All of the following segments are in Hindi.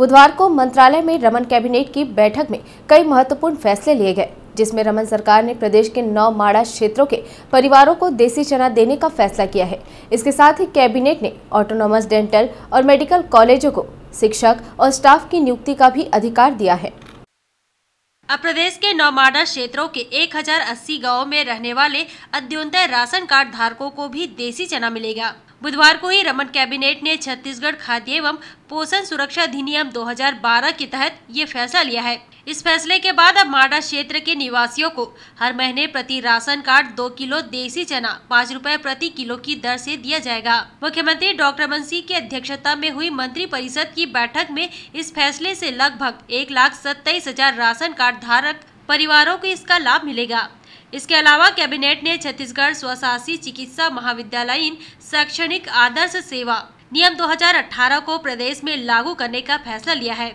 बुधवार को मंत्रालय में रमन कैबिनेट की बैठक में कई महत्वपूर्ण फैसले लिए गए जिसमें रमन सरकार ने प्रदेश के नौ माड़ा क्षेत्रों के परिवारों को देसी चना देने का फैसला किया है इसके साथ ही कैबिनेट ने ऑटोनोमस डेंटल और मेडिकल कॉलेजों को शिक्षक और स्टाफ की नियुक्ति का भी अधिकार दिया है अब प्रदेश के नौमाडा क्षेत्रों के 1080 गांवों में रहने वाले अद्योन्तर राशन कार्ड धारकों को भी देसी चना मिलेगा बुधवार को ही रमन कैबिनेट ने छत्तीसगढ़ खाद्य एवं पोषण सुरक्षा अधिनियम 2012 के तहत ये फैसला लिया है इस फैसले के बाद अब माडा क्षेत्र के निवासियों को हर महीने प्रति राशन कार्ड दो किलो देसी चना पाँच रूपए प्रति किलो की दर से दिया जाएगा मुख्यमंत्री डॉक्टर रमन सिंह की अध्यक्षता में हुई मंत्री परिषद की बैठक में इस फैसले ऐसी लगभग एक लाख सत्ताईस हजार राशन कार्ड धारक परिवारों को इसका लाभ मिलेगा इसके अलावा कैबिनेट ने छत्तीसगढ़ स्वशासी चिकित्सा महाविद्यालय शैक्षणिक आदर्श सेवा नियम 2018 को प्रदेश में लागू करने का फैसला लिया है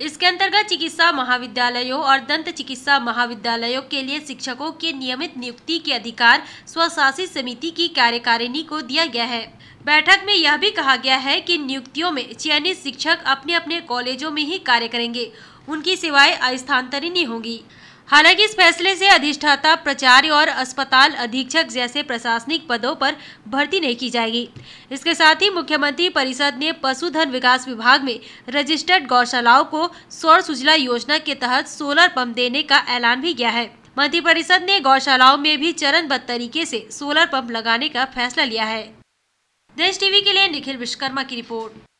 इसके अंतर्गत चिकित्सा महाविद्यालयों और दंत चिकित्सा महाविद्यालयों के लिए शिक्षकों के नियमित नियुक्ति के अधिकार स्वशासी समिति की कार्यकारिणी को दिया गया है बैठक में यह भी कहा गया है कि नियुक्तियों में चयनित शिक्षक अपने अपने कॉलेजों में ही कार्य करेंगे उनकी सेवाएं स्थानांतरित होंगी हालांकि इस फैसले से अधिष्ठाता प्राचार्य और अस्पताल अधीक्षक जैसे प्रशासनिक पदों पर भर्ती नहीं की जाएगी इसके साथ ही मुख्यमंत्री परिषद ने पशुधन विकास विभाग में रजिस्टर्ड गौशालाओं को सौर सुजला योजना के तहत सोलर पंप देने का ऐलान भी किया है मंत्रिपरिषद ने गौशालाओं में भी चरणबद्ध तरीके से सोलर पंप लगाने का फैसला लिया है देश टीवी के लिए निखिल विश्वकर्मा की रिपोर्ट